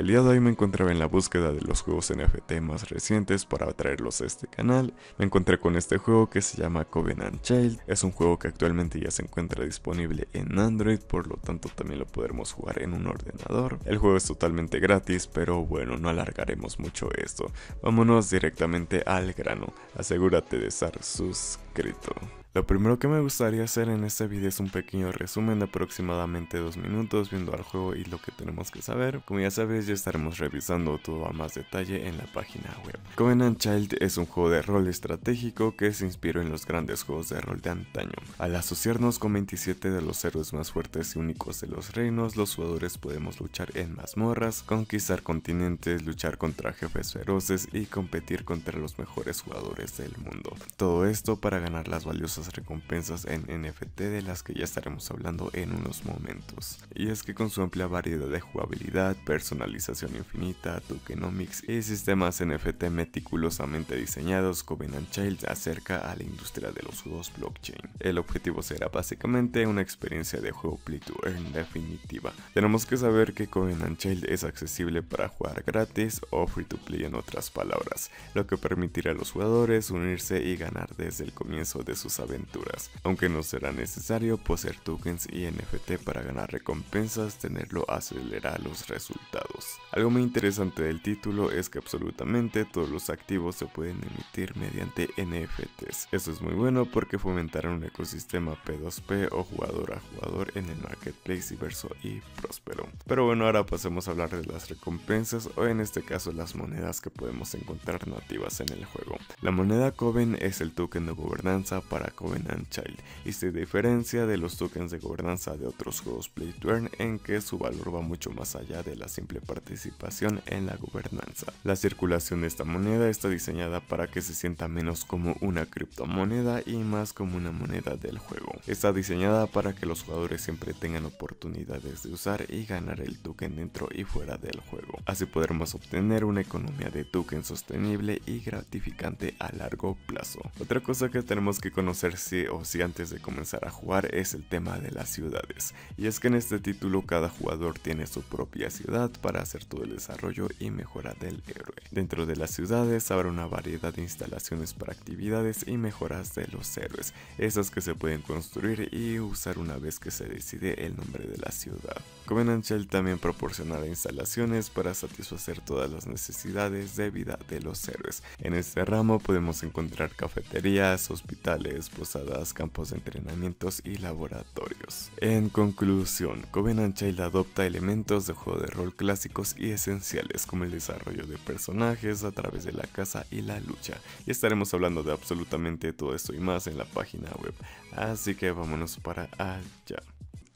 El día de hoy me encontraba en la búsqueda de los juegos NFT más recientes para traerlos a este canal. Me encontré con este juego que se llama Covenant Child. Es un juego que actualmente ya se encuentra disponible en Android, por lo tanto también lo podremos jugar en un ordenador. El juego es totalmente gratis, pero bueno, no alargaremos mucho esto. Vámonos directamente al grano. Asegúrate de estar suscrito. Lo primero que me gustaría hacer en este video es un pequeño resumen de aproximadamente 2 minutos viendo al juego y lo que tenemos que saber. Como ya sabes ya estaremos revisando todo a más detalle en la página web. Covenant Child es un juego de rol estratégico que se inspiró en los grandes juegos de rol de antaño. Al asociarnos con 27 de los héroes más fuertes y únicos de los reinos, los jugadores podemos luchar en mazmorras, conquistar continentes, luchar contra jefes feroces y competir contra los mejores jugadores del mundo. Todo esto para ganar las valiosas recompensas en NFT de las que ya estaremos hablando en unos momentos. Y es que con su amplia variedad de jugabilidad, personalización infinita, tokenomics y sistemas NFT meticulosamente diseñados, Covenant Child acerca a la industria de los juegos blockchain. El objetivo será básicamente una experiencia de juego play to earn definitiva. Tenemos que saber que Covenant Child es accesible para jugar gratis o free to play en otras palabras, lo que permitirá a los jugadores unirse y ganar desde el comienzo de sus aunque no será necesario poseer tokens y NFT para ganar recompensas, tenerlo acelerará los resultados. Algo muy interesante del título es que absolutamente todos los activos se pueden emitir mediante NFTs. Eso es muy bueno porque fomentará un ecosistema P2P o jugador a jugador en el marketplace diverso y próspero. Pero bueno, ahora pasemos a hablar de las recompensas o en este caso las monedas que podemos encontrar nativas en el juego. La moneda Coven es el token de gobernanza para Covenant Child y se diferencia de los tokens de gobernanza de otros juegos Play to Earn en que su valor va mucho más allá de la simple participación en la gobernanza. La circulación de esta moneda está diseñada para que se sienta menos como una criptomoneda y más como una moneda del juego. Está diseñada para que los jugadores siempre tengan oportunidades de usar y ganar el token dentro y fuera del juego. Así podremos obtener una economía de token sostenible y gratificante a largo plazo. Otra cosa que tenemos que conocer si o si antes de comenzar a jugar es el tema de las ciudades. Y es que en este título cada jugador tiene su propia ciudad para hacer todo el desarrollo y mejora del héroe. Dentro de las ciudades habrá una variedad de instalaciones para actividades y mejoras de los héroes, esas que se pueden construir y usar una vez que se decide el nombre de la ciudad. Covenant Shell también proporcionará instalaciones para satisfacer todas las necesidades de vida de los héroes. En este ramo podemos encontrar cafeterías, hospitales, posadas, campos de entrenamientos y laboratorios. En conclusión, Covenant Child adopta elementos de juego de rol clásicos y esenciales como el desarrollo de personajes a través de la caza y la lucha. Y estaremos hablando de absolutamente todo esto y más en la página web, así que vámonos para allá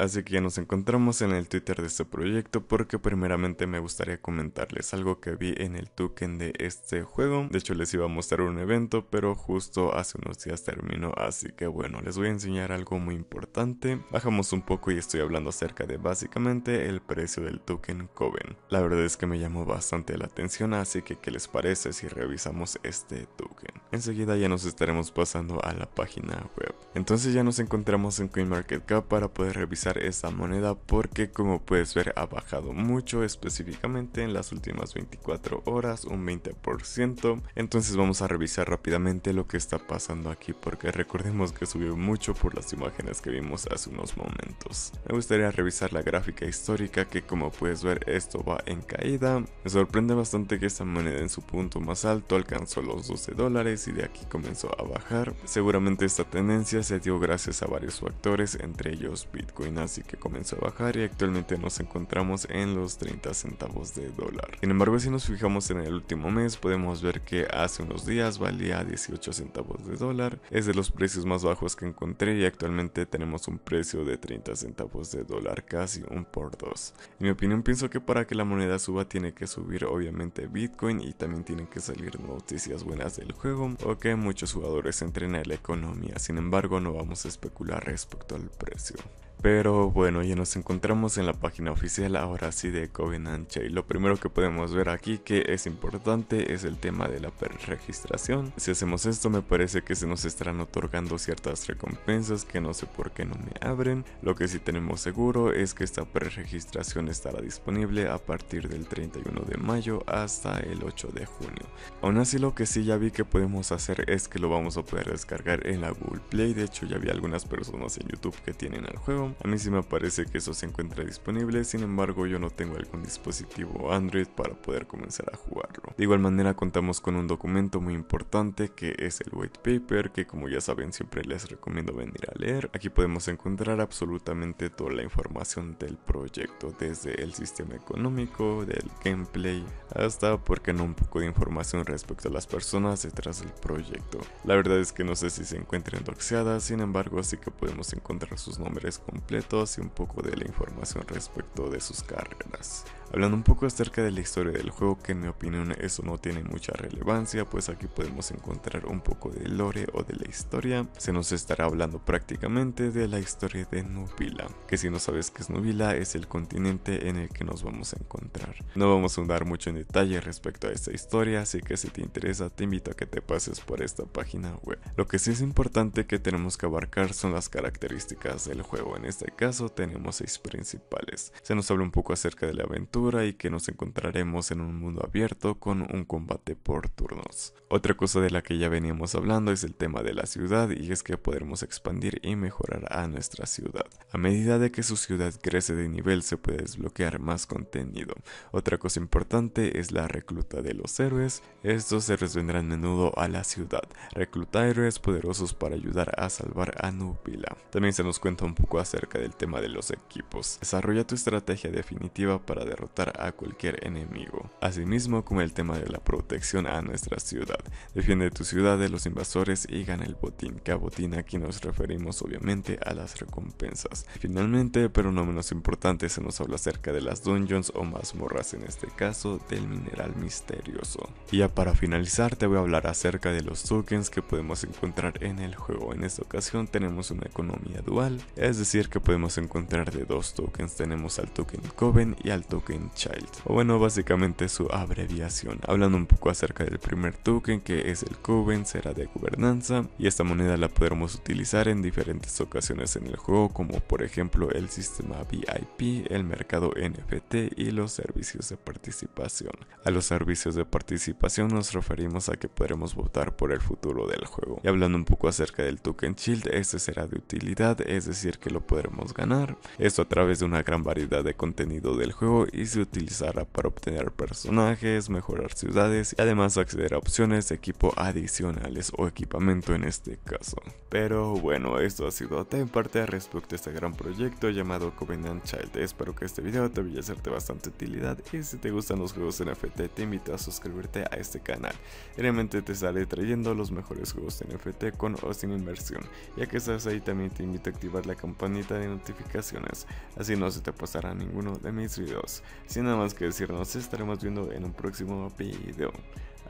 así que nos encontramos en el Twitter de este proyecto porque primeramente me gustaría comentarles algo que vi en el token de este juego. De hecho les iba a mostrar un evento, pero justo hace unos días terminó, así que bueno, les voy a enseñar algo muy importante. Bajamos un poco y estoy hablando acerca de básicamente el precio del token Coven. La verdad es que me llamó bastante la atención, así que ¿qué les parece si revisamos este token? Enseguida ya nos estaremos pasando a la página web. Entonces ya nos encontramos en CoinMarketCap para poder revisar esta moneda porque como puedes ver ha bajado mucho específicamente en las últimas 24 horas un 20% entonces vamos a revisar rápidamente lo que está pasando aquí porque recordemos que subió mucho por las imágenes que vimos hace unos momentos me gustaría revisar la gráfica histórica que como puedes ver esto va en caída me sorprende bastante que esta moneda en su punto más alto alcanzó los 12 dólares y de aquí comenzó a bajar seguramente esta tendencia se dio gracias a varios factores entre ellos Bitcoin Así que comenzó a bajar y actualmente nos encontramos en los 30 centavos de dólar. Sin embargo, si nos fijamos en el último mes, podemos ver que hace unos días valía 18 centavos de dólar. Es de los precios más bajos que encontré y actualmente tenemos un precio de 30 centavos de dólar, casi un por dos. En mi opinión, pienso que para que la moneda suba tiene que subir obviamente Bitcoin y también tienen que salir noticias buenas del juego o que muchos jugadores entren a la economía. Sin embargo, no vamos a especular respecto al precio. Pero bueno, ya nos encontramos en la página oficial ahora sí de Covenant y Lo primero que podemos ver aquí que es importante es el tema de la registración. Si hacemos esto me parece que se nos estarán otorgando ciertas recompensas que no sé por qué no me abren. Lo que sí tenemos seguro es que esta preregistración estará disponible a partir del 31 de mayo hasta el 8 de junio. Aún así lo que sí ya vi que podemos hacer es que lo vamos a poder descargar en la Google Play. De hecho ya vi algunas personas en YouTube que tienen el juego a mí sí me parece que eso se encuentra disponible, sin embargo yo no tengo algún dispositivo Android para poder comenzar a jugarlo. De igual manera contamos con un documento muy importante que es el white paper que como ya saben siempre les recomiendo venir a leer. Aquí podemos encontrar absolutamente toda la información del proyecto desde el sistema económico, del gameplay, hasta porque no un poco de información respecto a las personas detrás del proyecto. La verdad es que no sé si se encuentren doxeadas, sin embargo sí que podemos encontrar sus nombres completos completos y un poco de la información respecto de sus carreras hablando un poco acerca de la historia del juego, que en mi opinión eso no tiene mucha relevancia, pues aquí podemos encontrar un poco de lore o de la historia. Se nos estará hablando prácticamente de la historia de Nubila, que si no sabes qué es Nubila, es el continente en el que nos vamos a encontrar. No vamos a andar mucho en detalle respecto a esta historia, así que si te interesa te invito a que te pases por esta página web. Lo que sí es importante que tenemos que abarcar son las características del juego, en este caso tenemos seis principales. Se nos habla un poco acerca de la aventura, y que nos encontraremos en un mundo abierto con un combate por turnos. Otra cosa de la que ya veníamos hablando es el tema de la ciudad y es que podremos expandir y mejorar a nuestra ciudad. A medida de que su ciudad crece de nivel se puede desbloquear más contenido. Otra cosa importante es la recluta de los héroes. Estos héroes vendrán menudo a la ciudad. Recluta héroes poderosos para ayudar a salvar a Nubila. También se nos cuenta un poco acerca del tema de los equipos. Desarrolla tu estrategia definitiva para derrotar a cualquier enemigo. Asimismo, con el tema de la protección a nuestra ciudad. Defiende tu ciudad de los invasores y gana el botín. Que a botín aquí nos referimos obviamente a las recompensas. Finalmente, pero no menos importante, se nos habla acerca de las dungeons o mazmorras, en este caso del mineral misterioso. Y ya para finalizar, te voy a hablar acerca de los tokens que podemos encontrar en el juego. En esta ocasión tenemos una economía dual, es decir que podemos encontrar de dos tokens. Tenemos al token Coven y al token Child, o bueno, básicamente su abreviación, hablando un poco acerca del primer token que es el Coven, será de gobernanza, y esta moneda la podremos utilizar en diferentes ocasiones en el juego, como por ejemplo el sistema VIP, el mercado NFT y los servicios de participación. A los servicios de participación nos referimos a que podremos votar por el futuro del juego. Y hablando un poco acerca del token Shield, este será de utilidad, es decir que lo podremos ganar, esto a través de una gran variedad de contenido del juego y y se utilizará para obtener personajes, mejorar ciudades y además acceder a opciones de equipo adicionales o equipamiento en este caso. Pero bueno, esto ha sido todo en parte respecto a este gran proyecto llamado Covenant Child. Espero que este video te vaya a ser de bastante utilidad y si te gustan los juegos NFT te invito a suscribirte a este canal. Realmente te sale trayendo los mejores juegos NFT con o sin inversión. Ya que estás ahí también te invito a activar la campanita de notificaciones, así no se te pasará ninguno de mis videos. Sin nada más que decirnos, estaremos viendo en un próximo video.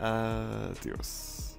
Adiós.